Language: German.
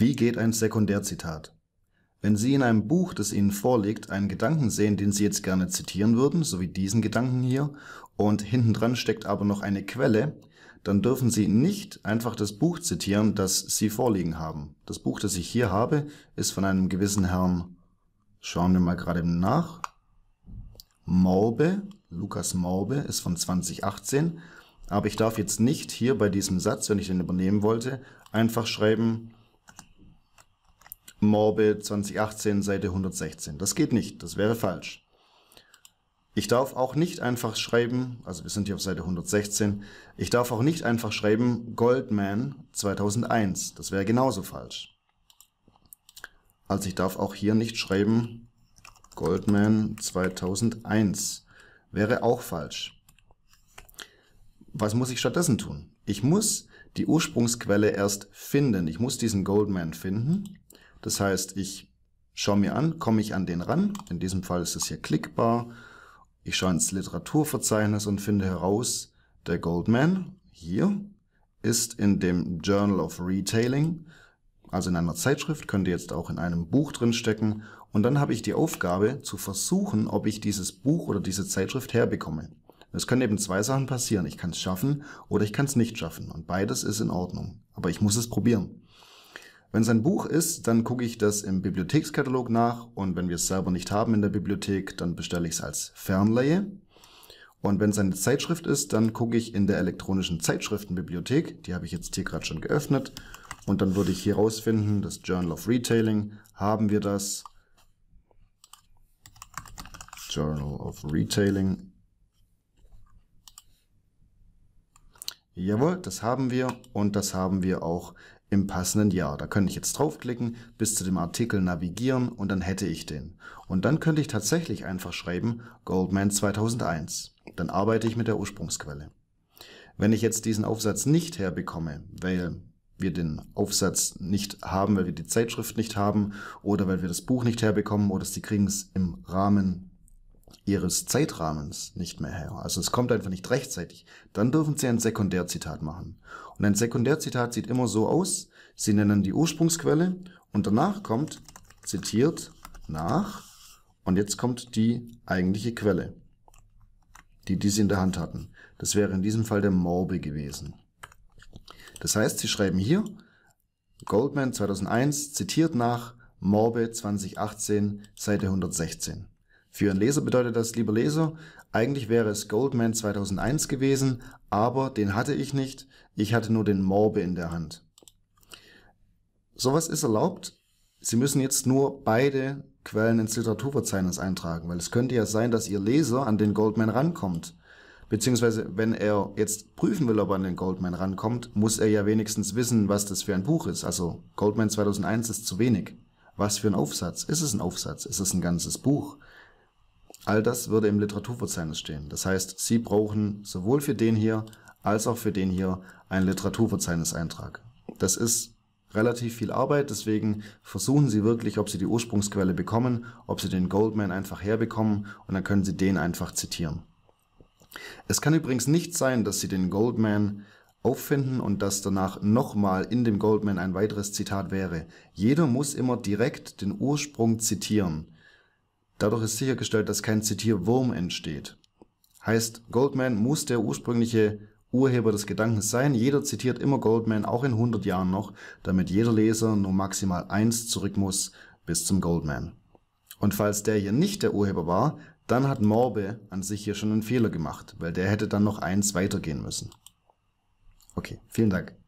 Wie geht ein Sekundärzitat? Wenn Sie in einem Buch, das Ihnen vorliegt, einen Gedanken sehen, den Sie jetzt gerne zitieren würden, so wie diesen Gedanken hier, und hinten dran steckt aber noch eine Quelle, dann dürfen Sie nicht einfach das Buch zitieren, das Sie vorliegen haben. Das Buch, das ich hier habe, ist von einem gewissen Herrn, schauen wir mal gerade nach, Morbe, Lukas Morbe, ist von 2018, aber ich darf jetzt nicht hier bei diesem Satz, wenn ich den übernehmen wollte, einfach schreiben, Morbid 2018, Seite 116. Das geht nicht, das wäre falsch. Ich darf auch nicht einfach schreiben, also wir sind hier auf Seite 116, ich darf auch nicht einfach schreiben Goldman 2001, das wäre genauso falsch. Also ich darf auch hier nicht schreiben Goldman 2001, wäre auch falsch. Was muss ich stattdessen tun? Ich muss die Ursprungsquelle erst finden. Ich muss diesen Goldman finden das heißt, ich schaue mir an, komme ich an den ran. In diesem Fall ist es hier klickbar. Ich schaue ins Literaturverzeichnis und finde heraus, der Goldman hier ist in dem Journal of Retailing, also in einer Zeitschrift, könnte jetzt auch in einem Buch drinstecken. Und dann habe ich die Aufgabe zu versuchen, ob ich dieses Buch oder diese Zeitschrift herbekomme. Es können eben zwei Sachen passieren. Ich kann es schaffen oder ich kann es nicht schaffen. Und beides ist in Ordnung. Aber ich muss es probieren. Wenn es ein Buch ist, dann gucke ich das im Bibliothekskatalog nach und wenn wir es selber nicht haben in der Bibliothek, dann bestelle ich es als Fernleihe. Und wenn es eine Zeitschrift ist, dann gucke ich in der elektronischen Zeitschriftenbibliothek, die habe ich jetzt hier gerade schon geöffnet, und dann würde ich hier rausfinden, das Journal of Retailing, haben wir das? Journal of Retailing. Jawohl, das haben wir und das haben wir auch im passenden Jahr. Da könnte ich jetzt draufklicken, bis zu dem Artikel navigieren und dann hätte ich den. Und dann könnte ich tatsächlich einfach schreiben Goldman 2001. Dann arbeite ich mit der Ursprungsquelle. Wenn ich jetzt diesen Aufsatz nicht herbekomme, weil wir den Aufsatz nicht haben, weil wir die Zeitschrift nicht haben oder weil wir das Buch nicht herbekommen oder sie kriegen es im Rahmen ihres Zeitrahmens nicht mehr her. Also es kommt einfach nicht rechtzeitig. Dann dürfen sie ein Sekundärzitat machen. Und ein Sekundärzitat sieht immer so aus. Sie nennen die Ursprungsquelle und danach kommt zitiert nach und jetzt kommt die eigentliche Quelle, die diese in der Hand hatten. Das wäre in diesem Fall der Morbe gewesen. Das heißt, sie schreiben hier Goldman 2001 zitiert nach Morbe 2018 Seite 116. Für einen Leser bedeutet das, lieber Leser, eigentlich wäre es Goldman 2001 gewesen, aber den hatte ich nicht, ich hatte nur den Morbe in der Hand. Sowas ist erlaubt. Sie müssen jetzt nur beide Quellen ins Literaturverzeichnis eintragen, weil es könnte ja sein, dass Ihr Leser an den Goldman rankommt. Beziehungsweise, wenn er jetzt prüfen will, ob er an den Goldman rankommt, muss er ja wenigstens wissen, was das für ein Buch ist. Also Goldman 2001 ist zu wenig. Was für ein Aufsatz? Ist es ein Aufsatz? Ist es ein ganzes Buch? All das würde im Literaturverzeichnis stehen. Das heißt, Sie brauchen sowohl für den hier als auch für den hier einen Literaturverzeichniseintrag. Das ist relativ viel Arbeit, deswegen versuchen Sie wirklich, ob Sie die Ursprungsquelle bekommen, ob Sie den Goldman einfach herbekommen und dann können Sie den einfach zitieren. Es kann übrigens nicht sein, dass Sie den Goldman auffinden und dass danach nochmal in dem Goldman ein weiteres Zitat wäre. Jeder muss immer direkt den Ursprung zitieren. Dadurch ist sichergestellt, dass kein Zitierwurm entsteht. Heißt, Goldman muss der ursprüngliche Urheber des Gedankens sein. Jeder zitiert immer Goldman, auch in 100 Jahren noch, damit jeder Leser nur maximal eins zurück muss bis zum Goldman. Und falls der hier nicht der Urheber war, dann hat Morbe an sich hier schon einen Fehler gemacht, weil der hätte dann noch eins weitergehen müssen. Okay, vielen Dank.